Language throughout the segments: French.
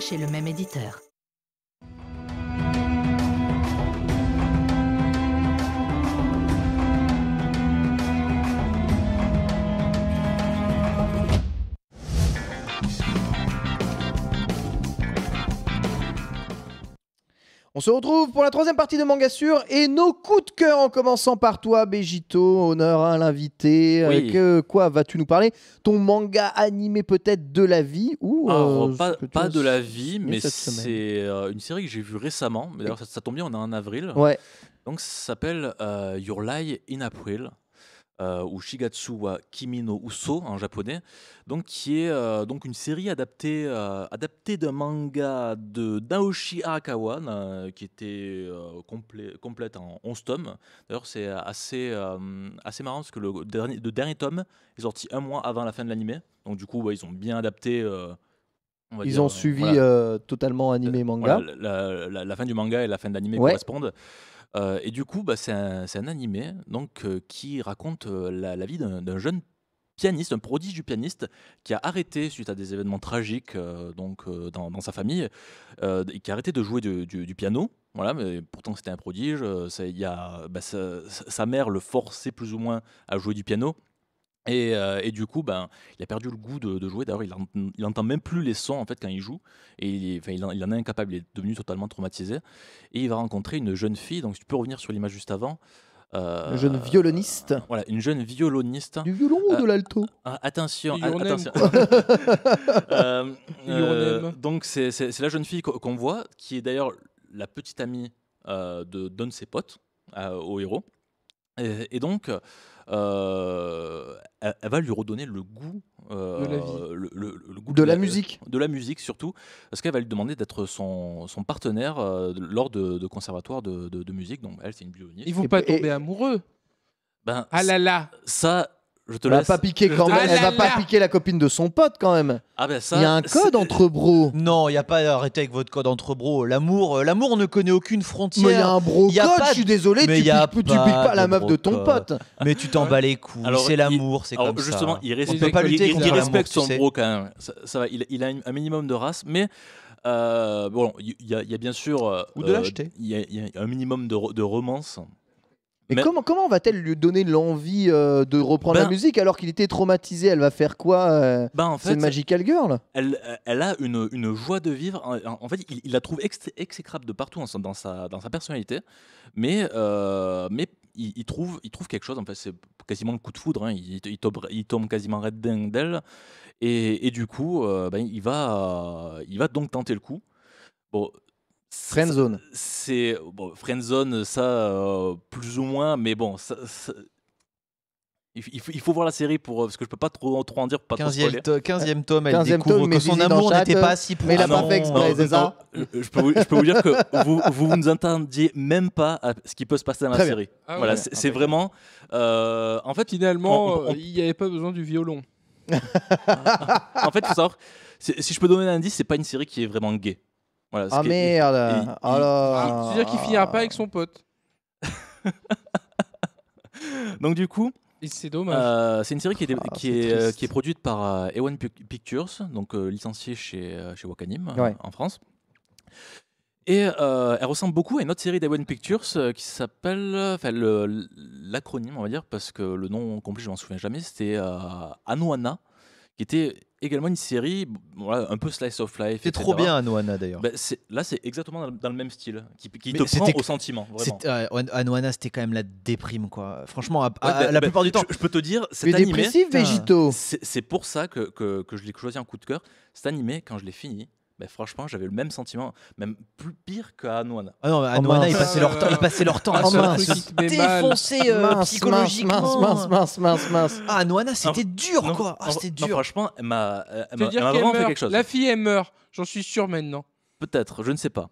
chez le même éditeur. On se retrouve pour la troisième partie de Manga Sur et nos coups de cœur en commençant par toi, Bejito, Honneur à l'invité. Euh, oui. quoi vas-tu nous parler Ton manga animé peut-être de la vie ou euh, Pas, de la vie, mais c'est euh, une série que j'ai vue récemment. D'ailleurs, ça, ça, tombe bien, on est en avril. Ouais. Donc, ça s'appelle Your Lie in April. Euh, ou Shigatsu wa Kimi no Uso en japonais, donc qui est euh, donc une série adaptée euh, adaptée d'un manga de Naoshi Arakawa qui était complète en 11 tomes. D'ailleurs, c'est assez assez marrant parce que le dernier, dernier tome est sorti un mois avant la fin de l'anime. Donc du coup, ils ont bien adapté ils ont suivi totalement animé manga. la, fin du manga et la fin de l'anime correspondent. Euh, et du coup, bah, c'est un, animé donc, euh, qui raconte euh, la, vie d'un jeune pianiste, un prodige du pianiste, qui a arrêté, suite à des événements tragiques donc, dans, sa famille, et qui a arrêté de jouer du, piano. Voilà, mais pourtant c'était un prodige. Bah, sa mère le forçait plus ou moins à jouer du piano. Euh, et, du coup, ben, il a perdu le goût de, jouer. D'ailleurs, il, n'entend même plus les sons en fait quand il joue. Et il, en, est incapable. Il est devenu totalement traumatisé. Et il va rencontrer une jeune fille. Donc, tu peux revenir sur l'image juste avant. Euh, une jeune violoniste. Euh, voilà, une jeune violoniste. Du violon ou de l'alto ah, Attention, attention. donc, c'est la jeune fille qu'on voit, qui est d'ailleurs la petite amie de d'un de ses potes au héros. Et, et donc. Euh, elle, va lui redonner le goût, euh, de, la Le, goût de, la, musique, de la musique surtout, parce qu'elle va lui demander d'être son, partenaire euh, lors de, de conservatoire de, musique. Donc elle, c'est une violoniste. Ils vont pas tomber amoureux. Ben, ah là là, ça, elle laisse. Va pas piquer quand même. Elle va pas piquer la copine de son pote quand même. Ah, ben il y a un code entre bros. Non, il y a pas arrêtez avec votre code entre bros. L'amour, euh, l'amour ne connaît aucune frontière. il y a un bro code. Je suis désolé, tu, piques, pas la meuf de ton pote. Mais tu t'en bats les couilles. C'est l'amour, c'est comme ça. Justement, il respecte, pas respecte son bro quand même. Ça, va. Il, a un minimum de race, mais. Euh, bon, il y, a bien sûr. Ou de euh, l'acheter. Il y, a un minimum de, de romance. Mais, comment, va-t-elle lui donner l'envie euh, de reprendre la ben- musique alors qu'il était traumatisé Elle va faire quoi euh, ben C'est Magical Girl elle, euh, elle a une, une, joie de vivre. En, fait, il, la trouve exécrable de partout dans, sa, dans sa personnalité. Mais, mais il, trouve, il trouve quelque chose. En fait, c'est quasiment le coup de foudre. Hein. Il, tombe, il tombe quasiment red dingue d'elle. Et, et, du coup, ben, il, va, il va donc tenter le coup. Bon, Friendzone. C'est bon, friendzone, ça euh, plus ou moins, mais bon, Il, faut, voir la série pour euh, parce que je peux pas trop, trop en dire 15e, 15e tome, elle 15 tome, que son amour n'était pas euh, si Mais je, peux vous, dire que vous, vous ne nous attendiez même pas à ce qui peut se passer dans la série. Ah voilà, c'est vraiment. en fait, finalement, il n'y avait pas besoin du violon. en fait, faut savoir. Si je peux donner un indice, c'est pas une série qui est vraiment gay ah merde C'est-à-dire oh ah, qu'il finira pas avec son pote. Donc du coup, c'est dommage. Euh, c'est une série qui ah, est, euh, qui, est, produite par Ewan euh, Pictures, donc licenciée chez, chez Wakanim en France. Et elle ressemble beaucoup à une autre série d'Ewan Pictures qui s'appelle, enfin l'acronyme on va dire, parce que le nom complet je m'en souviens jamais, c'était Anuana, qui était également une série un peu slice of life. C'est trop bien Anoana d'ailleurs. Bah, là, c'est exactement dans le, même style qui, qui te prend au sentiment. Euh, c'était quand même la déprime quoi. Franchement, bah, la bah, plupart du temps. Je, peux te dire, cet animé. C'est pour ça que, que, que je l'ai choisi en coup de cœur. Cet animé, quand je l'ai fini, mais franchement, j'avais le même sentiment, même plus pire qu'à Anouana. Ah non, oh, Anouana, ils passaient leur temps, ils passaient leur temps à ah, hein, se défoncer euh, psychologiquement. Mince, mince, mince, mince, Ah, Anouana, c'était dur, quoi. Ah, c'était dur. franchement, elle m'a vraiment fait quelque chose. La fille, elle meurt. J'en suis sûr maintenant. Peut-être, je ne sais pas.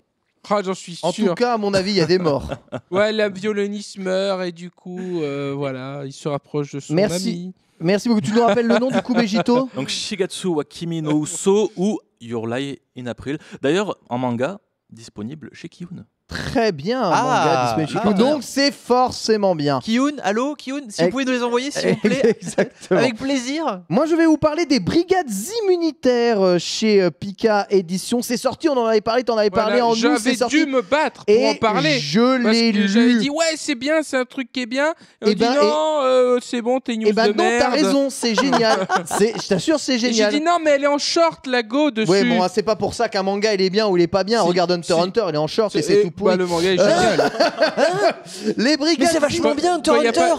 Ah, j'en suis sûr. En tout cas, à mon avis, il y a des morts. ouais, la violoniste meurt et du coup, euh, voilà, il se rapproche de son Merci. Ami. Merci beaucoup. Tu nous rappelles le nom du coup, Bejito Donc Shigatsu wa Uso ou Your Lie in April. D'ailleurs, en manga, disponible chez Kiyun très bien hein, ah, ah, Donc ah. c'est forcément bien. Kiyun, allô Kiyun, si vous pouvez nous les envoyer s'il vous plaît. Avec plaisir. Moi je vais vous parler des brigades immunitaires euh, chez euh, Pika Édition. C'est sorti, on en avait parlé, t'en avais parlé en nous. J'avais dû me battre pour en parler. Je l'ai lu. J'avais dit ouais c'est bien, c'est un truc qui est bien. Et, eh dit, ben, non, euh, c'est bon, t'es news et eh ben, non, t'as raison, c'est génial. je t'assure c'est génial. J'ai dit non mais elle est en short la go dessus. Ouais bon, c'est pas pour ça qu'un manga il est bien ou il est pas bien. Regarde Hunter Hunter, il est en short et c'est tout pourri. Bah, le manga est hein génial. Hein les brigades. Mais c'est vachement bien, Quand il n'y a pas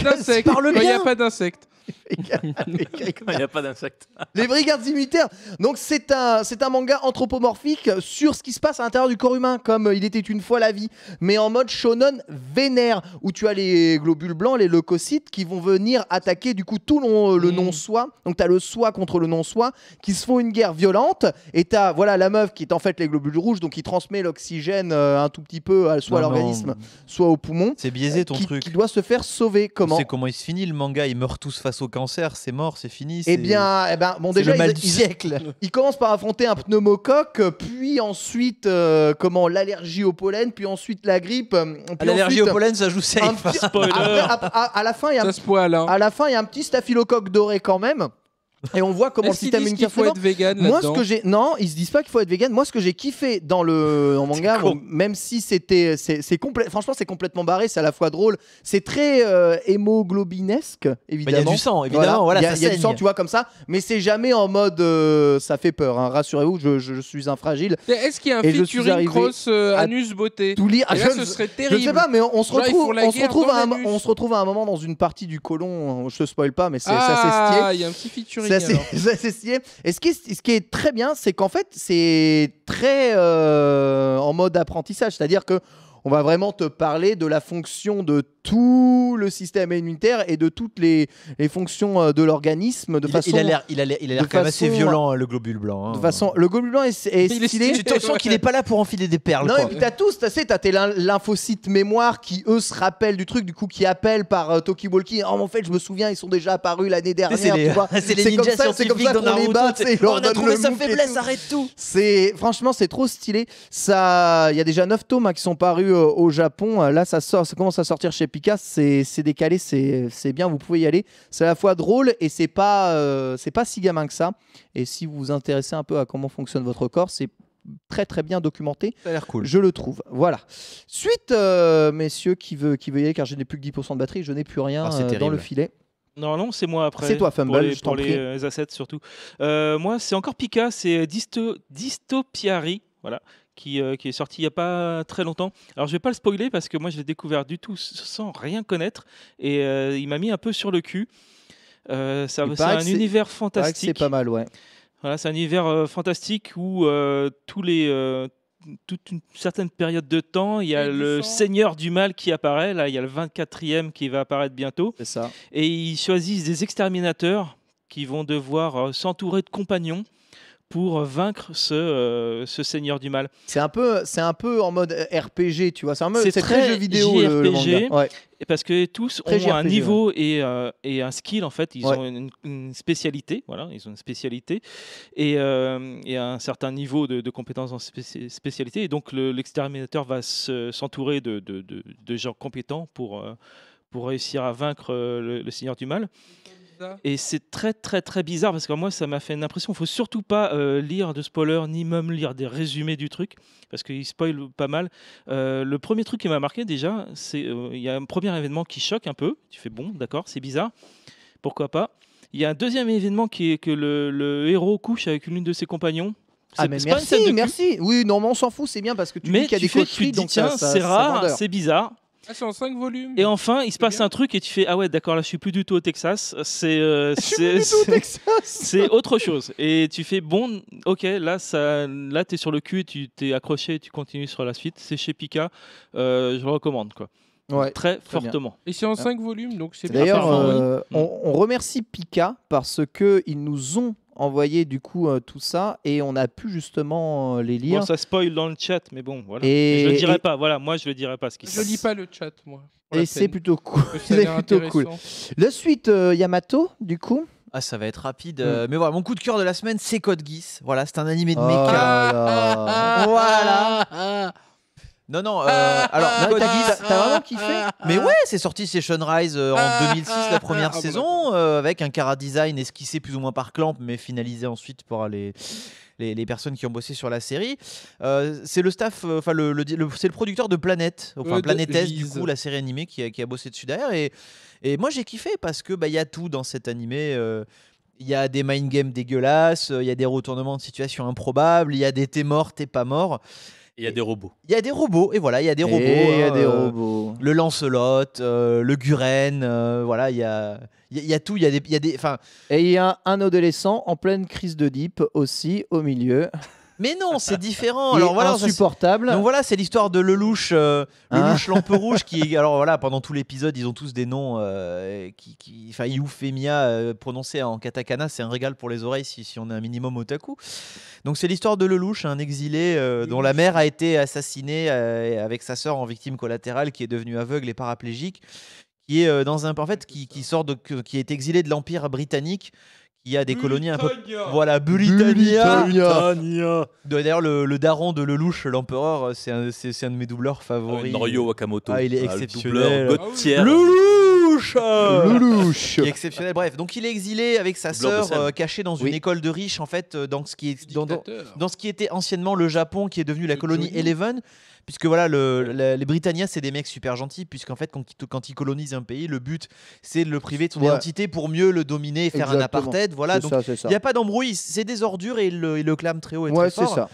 d'insectes. Quand il n'y a pas d'insectes il n'y a pas d'insectes. Les brigades immunitaires. Donc c'est un, c'est un manga anthropomorphique sur ce qui se passe à l'intérieur du corps humain, comme il était une fois la vie, mais en mode shonen vénère, où tu as les globules blancs, les leucocytes, qui vont venir attaquer du coup tout le, mm. non-soi. Donc tu as le soi contre le non-soi, qui se font une guerre violente, et tu as voilà, la meuf qui est en fait les globules rouges, donc qui transmet l'oxygène euh, un tout petit peu euh, soit à l'organisme, soit au poumon. C'est biaisé euh, ton truc. Qui doit se faire sauver. Comment C'est comment il se finit le manga, ils meurt tous face au cancer, c'est mort, c'est fini. Eh bien, eh ben, bon, déjà, le mal du siècle. il commence par affronter un pneumocoque, euh, puis ensuite, euh, comment, l'allergie au pollen, puis ensuite la grippe. Euh, l'allergie au pollen, ça joue safe. Petit... Spoiler. à, la fin, à la fin, il y a un petit staphylocoque doré quand même. Et on voit comment le système une faut être vegan Moi, ce que j'ai, non, ils se disent pas qu'il faut être vegan. Moi, ce que j'ai kiffé dans le manga, même si c'était, c'est complet. Franchement, c'est complètement barré. C'est à la fois drôle. C'est très euh, hémoglobinesque, évidemment. Il y a du sang, évidemment. Voilà, il y, y a, du sang, tu vois, comme ça. Mais c'est jamais en mode, euh, ça fait peur. Hein. Rassurez-vous, je, je, suis un fragile. Est-ce qu'il y a un featuring cross euh, anus beauté Tout lire. je, sais pas, mais on, se retrouve, on se retrouve, on se retrouve à un moment dans une partie du colon. Je te spoil pas, mais c'est assez Ah, il y a un petit featuring. Et ce qui, est, ce qui est très bien, c'est qu'en fait, c'est très euh, en mode apprentissage. C'est-à-dire que on va vraiment te parler de la fonction de tout le système immunitaire et de toutes les, les fonctions euh, de l'organisme de il, façon il a l'air il a l'air il a l'air quand même assez violent euh, le globule blanc hein. de façon le globule blanc est, est stylé tu sens qu'il n'est pas là pour enfiler des perles non et puis t'as tous t'as tes lymphocytes mémoire qui eux se rappellent du truc du coup qui appellent par euh, Toki Walkie oh, en fait je me souviens ils sont déjà apparus l'année dernière c'est les, c'est les ninjas scientifiques dans bas, on a trouvé sa faiblesse arrête tout c'est franchement c'est trop stylé ça il y a déjà 9 tomes hein, qui sont parus euh, au Japon. Euh, là, ça commence à sortir chez Picasso. C'est décalé, c'est bien. Vous pouvez y aller. C'est à la fois drôle et c'est pas euh, c'est pas si gamin que ça. Et si vous vous intéressez un peu à comment fonctionne votre corps, c'est très très bien documenté. Ça a l'air cool. Je le trouve. Voilà. Suite, messieurs, qui veut, qui veut y aller, car je n'ai plus que 10% de batterie, je n'ai plus rien ah, dans le filet. Non, non, c'est moi après. C'est toi, Fumble, je t'en prie. assets surtout. moi, c'est encore Pika, c'est Dysto, Voilà. Euh, qui, est sorti il n'y a pas très longtemps. Alors je vais pas le spoiler parce que moi je l'ai découvert du tout sans rien connaître et euh, il m'a mis un peu sur le cul. Euh, c'est un univers fantastique. C'est pas mal, ouais. Voilà, c'est un univers fantastique où tous les toute une certaine période de temps, il y a le seigneur du mal qui apparaît, là il y a le 24e qui va apparaître bientôt. Ça. Et ils choisissent des exterminateurs qui vont devoir s'entourer de compagnons pour vaincre ce, euh, ce seigneur du mal. C'est un peu, c'est un peu en mode RPG, tu vois. C'est, un très, jeu vidéo Parce que tous ont un niveau et, euh, et, un skill en fait. Ils ont une, spécialité, voilà. Ils ont une spécialité et, euh, et un certain niveau de, de compétences dans spécialité. Et donc l'exterminateur va s'entourer de, de, gens compétents pour pour réussir à vaincre le seigneur du mal. Et c'est très très très bizarre parce que moi ça m'a fait une impression. Il faut surtout pas euh, lire de spoilers ni même lire des résumés du truc parce qu'ils spoilent pas mal. Euh, le premier truc qui m'a marqué déjà, c'est euh, il y a un premier événement qui choque un peu. Tu fais bon, d'accord, c'est bizarre, pourquoi pas. Il y a un deuxième événement qui est que le, héros couche avec l'une de ses compagnons. Ah mais merci, merci. Oui, non, mais on s'en fout, c'est bien parce que tu dis qu'il y a des tu dis, tiens, c'est rare, c'est bizarre. Ah, c'est en 5 volumes. Et enfin, il se passe un truc et tu fais Ah ouais, d'accord, là je suis plus du tout au Texas. C'est c'est autre chose. Et tu fais Bon, ok, là, ça, là t'es sur le cul, tu t'es accroché, et tu continues sur la suite. C'est chez Pika. Euh, je le recommande quoi. Ouais, très, fortement. Et c'est en 5 volumes, donc c'est D'ailleurs, euh, on, on, remercie Pika parce que nous ont envoyé du coup euh, tout ça et on a pu justement euh, les lire. Bon, ça spoil dans le chat, mais bon, voilà. Et... Je le dirai pas, voilà, moi je le dirai pas ce qui Je lis pas le chat, moi. Et c'est plutôt cool. c'est plutôt cool. La suite, euh, Yamato, du coup. Ah, ça va être rapide. Hmm. Mais voilà, mon coup de cœur de la semaine, c'est Code Geass. Voilà, c'est un animé de oh Voilà. Non, non, ah, euh, alors, ah, ah, t'as vraiment kiffé Mais ouais, c'est sorti Session Rise euh, en 2006, la première saison, euh, avec un cara design esquissé plus ou moins par Clamp, mais finalisé ensuite par les, les, personnes qui ont bossé sur la série. c'est le staff, enfin, le, c'est le producteur de Planète, enfin, du coup, la série animée qui a, bossé dessus derrière. Et, moi, j'ai kiffé parce que bah, il y a tout dans cet animé. il y a des mind games dégueulasses, il y a des retournements de situation improbables, il y a des t'es mort, t'es pas mort. Il y a des robots. Il y a des robots, et voilà, il y a des robots. Eh, il y a hein, des euh, robots. Le Lancelot, euh, le Guren, euh, voilà, il y a, y, a, tout, il y a des. y a et il y a un adolescent en pleine crise de deep aussi au milieu. Mais non, c'est différent. Alors voilà, insupportable. donc voilà, c'est l'histoire de Lelouch, euh, hein Lelouch Lampe Rouge, qui alors voilà, pendant tout l'épisode, ils ont tous des noms euh, qui, enfin, Youfemia euh, prononcé en katakana, c'est un régal pour les oreilles si, on est un minimum otaku. Donc c'est l'histoire de Lelouch, un exilé dont la mère a été assassinée avec sa sœur en victime collatérale, qui est devenue aveugle et paraplégique, qui est dans un parfait qui, qui sort de, qui est exilé de l'empire britannique il y a des colonies un peu. Voilà, Britannia D'ailleurs, le, daron de Lelouch, l'empereur, c'est un, de mes doubleurs favoris. Norio Wakamoto. Ah, il est ah, exceptionnel. Lelouch Loulouche, louche exceptionnel. Bref, donc il est exilé avec sa sœur Caché euh, cachée dans une école de riches, en fait, euh, dans ce, qui est, dans, ce qui était anciennement le Japon, qui est devenu la colonie Eleven. Puisque voilà, le, les Britanniens, c'est des mecs super gentils, puisqu'en fait, quand, ils colonisent un pays, le but, c'est de le priver de son identité pour mieux le dominer et faire un apartheid. Voilà, donc il n'y a pas d'embrouille, c'est des ordures et il le, clame très haut et très fort. Ça.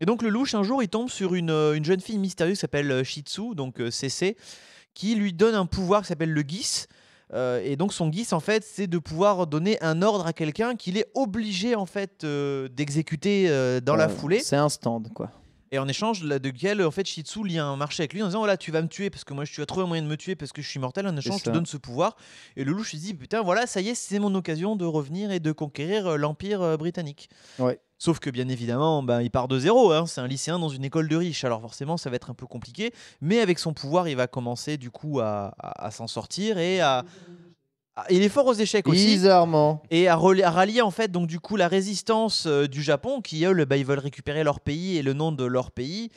Et donc, le louche, un jour, il tombe sur une, euh, jeune fille mystérieuse qui s'appelle Shitsu, donc CC qui lui donne un pouvoir qui s'appelle le guis. Euh, et donc son guis, en fait, c'est de pouvoir donner un ordre à quelqu'un qu'il est obligé, en fait, euh, d'exécuter euh, dans la foulée. C'est un stand, quoi. Et en échange de, de quel, en fait, Shitsu lie un marché avec lui en disant voilà, tu vas me tuer parce que moi, tu as trouver un moyen de me tuer parce que je suis mortel. En échange, je te donne ce pouvoir. Et le loup se dit putain, voilà, ça y est, c'est mon occasion de revenir et de conquérir euh, l'empire euh, britannique. Sauf que bien évidemment, bah, il part de zéro. Hein. C'est un lycéen dans une école de riches. Alors forcément, ça va être un peu compliqué. Mais avec son pouvoir, il va commencer du coup à s'en sortir et à, ah, il est fort aux échecs aussi. Bizarrement. Et à, rallier en fait donc du coup la résistance euh, du Japon qui eux, bah, ils veulent récupérer leur pays et le nom de leur pays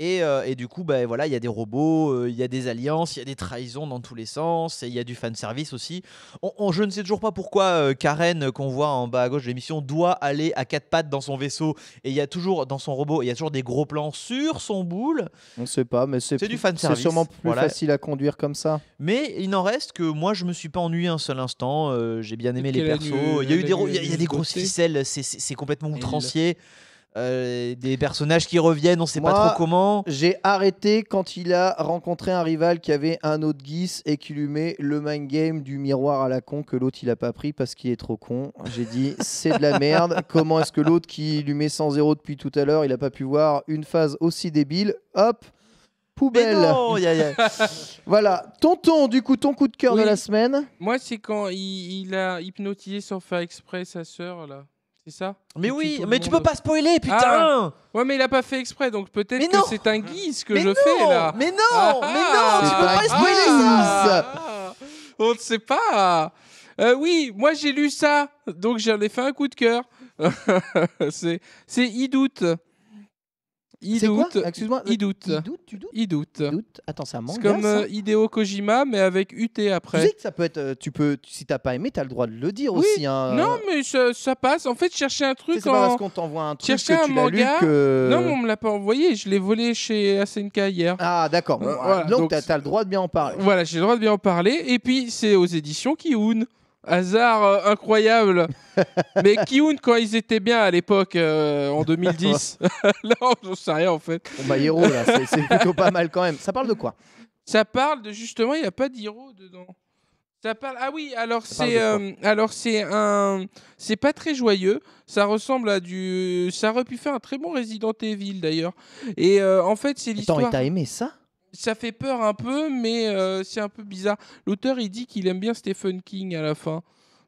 euh, et, du coup, bah, voilà, il y a des robots, euh, il y a des alliances, il y a des trahisons dans tous les sens, et il y a du fanservice aussi. On, je ne sais toujours pas pourquoi euh, Karen, qu'on voit en bas à gauche de l'émission, doit aller à quatre pattes dans son vaisseau, et il y a toujours, dans son robot, il y a toujours des gros plans sur son boule. On ne sait pas, mais c'est du fanservice. C'est sûrement plus facile à conduire comme ça. Mais il n'en reste que moi, je ne me suis pas ennuyé un seul instant, j'ai bien aimé les persos. Il y a eu des, grosses ficelles, c'est complètement outrancier. Euh, des personnages qui reviennent, on sait pas trop comment. J'ai arrêté quand il a rencontré un rival qui avait un autre guise et qui lui met le mind game du miroir à la con que l'autre il a pas pris parce qu'il est trop con. J'ai dit c'est de la merde. Comment est-ce que l'autre qui lui met 100-0 depuis tout à l'heure, il a pas pu voir une phase aussi débile Hop, poubelle. voilà, tonton, du coup, ton coup de cœur de la semaine. Moi, c'est quand il, a hypnotisé sans faire exprès sa sœur là. C'est ça Mais oui, mais tu peux pas spoiler, putain ah Ouais, mais il a pas fait exprès, donc peut-être que c'est un guise que je fais là. Mais non, ah mais non, ah tu peux pas spoiler On ne sait pas. Euh, oui, moi j'ai lu ça, donc j'en ai fait un coup de cœur. c'est, c'est Idoute. Il doute. Excuse-moi. Il doute. doute, doute. Attends, c'est un manga. C'est comme euh, Hideo Kojima, mais avec UT après. Tu sais que ça peut être. Euh, tu peux, si t'as pas aimé, t'as le droit de le dire aussi. Hein, non, euh. mais ça, passe. En fait, chercher un truc C'est pas parce qu'on t'envoie un truc Chercher que un tu lu que. Non, on me l'a pas envoyé. Je l'ai volé chez Asenka hier. Ah, d'accord. donc, t'as le droit de bien en parler. Voilà, j'ai le droit de bien en parler. Et puis, c'est aux éditions qui Kiun. Hasard euh, incroyable. Mais Kiun, quand ils étaient bien à l'époque, euh, en 2010. non, j'en sais rien en fait. bah, Hiro là, c'est- plutôt pas mal quand même. Ça parle de quoi Ça parle de justement, il n'y a pas d'hiro dedans. Ça parle. Ah oui, alors c'est euh, alors c'est un c'est pas très joyeux. Ça ressemble à du. Ça aurait pu faire un très bon Resident Evil d'ailleurs. Et en fait, c'est Attends, t'as aimé ça ça fait peur un peu, mais euh, c'est un peu bizarre. L'auteur, il dit qu'il aime bien Stephen King à la fin.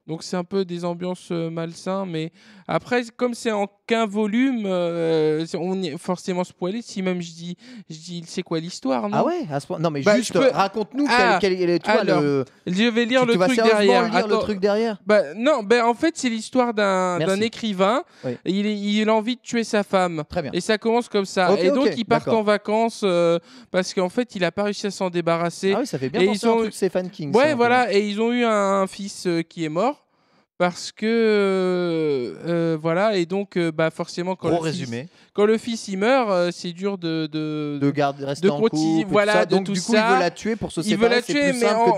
Donc c'est un peu des ambiances euh, malsaines, mais après, comme c'est en qu'un volume. Euh, on est forcément spoilé si même je dis, je dis c'est quoi l'histoire. Ah ouais à Non, mais bah, juste raconte-nous quel, ah, le... Je vais lire, tu, le, tu truc derrière. lire le truc derrière. Bah, non, mais ben, en fait, c'est l'histoire d'un écrivain. Il, a envie de tuer sa femme. Très bien. Et ça commence comme ça. et donc, ils partent en vacances euh, parce qu'en fait, il a pas réussi à s'en débarrasser. Ah oui, ça fait bien ils Ouais, voilà. Et ils ont eu un fils euh, qui est mort parce que euh, euh, voilà et donc euh, bah forcément quand gros résumé quand le fils il meurt, euh, c'est dur de de, garder rester en couple, voilà, tout ça. Donc, tout du coup, ça. il veut la tuer pour se séparer. Il veut la tuer, mais en,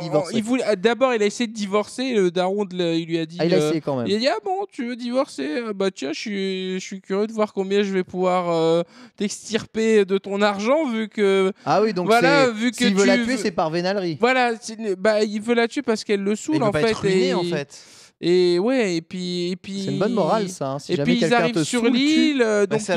euh, d'abord il a essayé de divorcer. Le daron il lui a dit. Ah, il a euh, essayé quand même. Il a dit ah bon, tu veux divorcer ah, Bah tiens, je suis je suis curieux de voir combien je vais pouvoir t'extirper de ton argent vu que. Ah oui, donc voilà, vu veut la tuer, c'est par vénalerie. Voilà, bah il veut la tuer parce qu'elle le saoule en, fait, ruiné, et... en fait. Et ouais, et puis. Et puis... C'est une bonne morale, ça. Hein, et puis ils arrivent sur l'île. Bah, donc à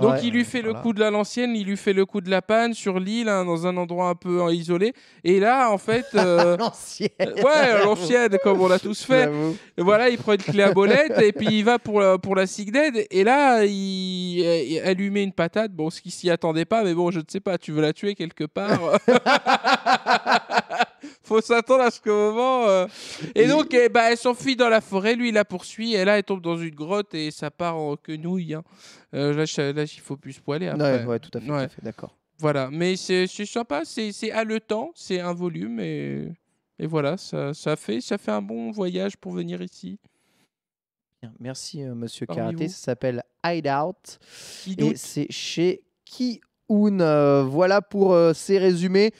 donc il lui fait le coup de la l'ancienne, il lui fait le coup de la panne sur l'île, hein, dans un endroit un peu hein, isolé. Et là, en fait. Euh, l'ancienne euh, Ouais, l'ancienne, comme on l'a tous fait. Voilà, il prend une clé à bolette et puis il va pour, la, pour la Sick Dead. Et là, il, euh, elle une patate. Bon, ce qui s'y attendait pas, mais bon, je ne sais pas, tu veux la tuer quelque part faut s'attendre à ce que moment. Euh, et donc, eh ben, elle s'enfuit dans la forêt. Lui, il la poursuit. Et là, elle tombe dans une grotte et ça part en quenouille. Hein. Euh, là, là, il faut plus se poiler. Après. Ouais, tout à fait, d'accord. Voilà, mais c'est sympa, c'est haletant, c'est un volume et, et voilà, ça, ça, fait, ça fait un bon voyage pour venir ici. Merci, euh, monsieur Parmi Karaté. Ça s'appelle Hideout et c'est chez Kiun. voilà pour ces résumés.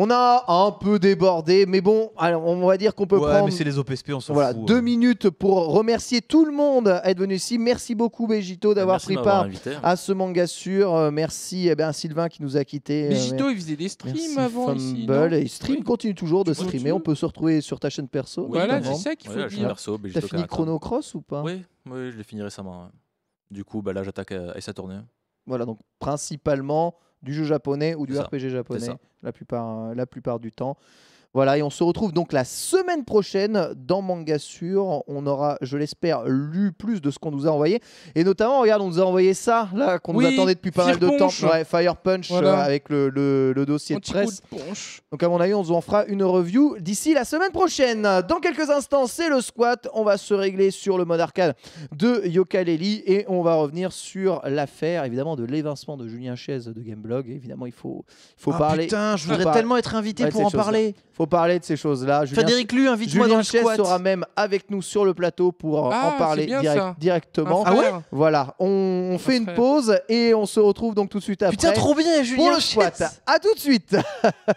On a un peu débordé, mais bon, alors on va dire qu'on peut ouais, prendre. mais c'est les OPSP, on s'en voilà, Deux hein. minutes pour remercier tout le monde d'être venu ici. Merci beaucoup, Vegito, bah, d'avoir pris part hein. à ce manga sûr. Euh, merci eh Sylvain qui nous a quittés. Vegito, euh, il faisait des streams avant ici, il stream, continue toujours de streamer. On peut se retrouver sur ta chaîne perso. Oui, voilà, c'est ça qu'il faut T'as fini Chrono Cross ou pas oui, oui, je l'ai fini récemment. Du coup, bah, là, j'attaque à euh, sa tournée. Voilà, donc principalement du jeu japonais ou du RPG japonais la plupart, euh, la plupart du temps. Voilà, et on se retrouve donc la semaine prochaine dans Manga Sur. On aura, je l'espère, lu plus de ce qu'on nous a envoyé. Et notamment, regarde, on nous a envoyé ça, là, qu'on nous attendait depuis pas mal de temps. Fire Punch euh, avec le, dossier de presse. donc, à mon avis, on vous en fera une review d'ici la semaine prochaine. Dans quelques instants, c'est le squat. On va se régler sur le mode arcade de Lely et on va revenir sur l'affaire, évidemment, de l'évincement de Julien Chaise de Gameblog. Évidemment, il faut, il faut ah, parler. Putain, je voudrais tellement être invité pour en hein. parler parler de ces choses-là. Frédéric Lu, invite-moi dans le sera même avec nous sur le plateau pour en ah, parler directement. Ah ouais Voilà, on, fait une pause et on se retrouve donc tout de suite après. Putain, trop bien, Julien Pour À tout de suite.